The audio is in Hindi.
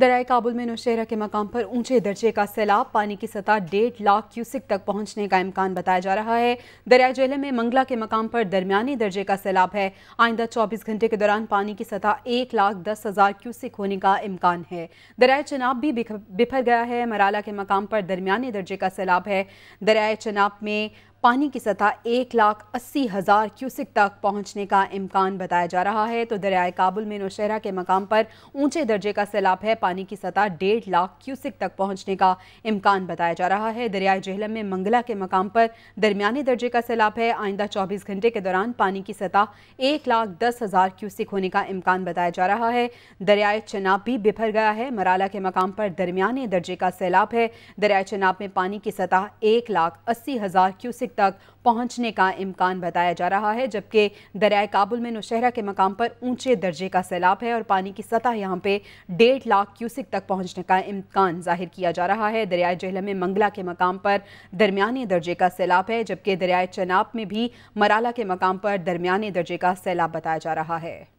दरए काबुल में नौशहरा के मकाम पर ऊंचे दर्जे का सैलाब पानी की सतह डेढ़ लाख क्यूसिक तक पहुंचने का इम्कान बताया जा रहा है दरिया जेलम में मंगला के मकाम पर दरमिया दर्जे का सैलाब है आइंदा 24 घंटे के दौरान पानी की सतह एक लाख दस हज़ार क्यूसिक होने का इम्कान है दरिया चनाब भी बिफर गया है मराला के मकाम पर दरमिया दर्जे का सैलाब है दरिया चनाब में पानी की सतह एक लाख अस्सी हज़ार क्यूसिक तक पहुंचने का इम्कान बताया जा रहा है तो दरियाए काबुल में नौशहरा के मकाम पर ऊंचे दर्जे का सैलाब है पानी की सतह डेढ़ लाख क्यूसिक तक पहुंचने का इम्कान बताया जा रहा है दरियाए जहलम में मंगला के मकाम पर दरमिया दर्जे का सैलाब है आइंदा चौबीस घंटे के दौरान पानी की सतह एक लाख दस हज़ार क्यूसिक होने का इम्कान बताया जा रहा है दरियाए चनाब भी बिफर गया है मराला के मकाम पर दरमिया दर्जे का सैलाब है दरियाए चनाब में पानी की सतह एक लाख अस्सी हज़ार क्यूसिक तक पहुंचने का इम्कान बताया जा रहा है जबकि दरियाए काबुल में नौशहरा के मकाम पर ऊंचे दर्जे का सैलाब है और पानी की सतह यहाँ पे डेढ़ लाख क्यूसिक तक पहुंचने का इम्कान जाहिर किया जा रहा है दरियाए जहलम में मंगला के मकाम पर दरमिया दर्जे का सैलाब है जबकि दरियाए चनाब में भी मराला के मकाम पर दरमिया दर्जे का सैलाब बताया जा रहा है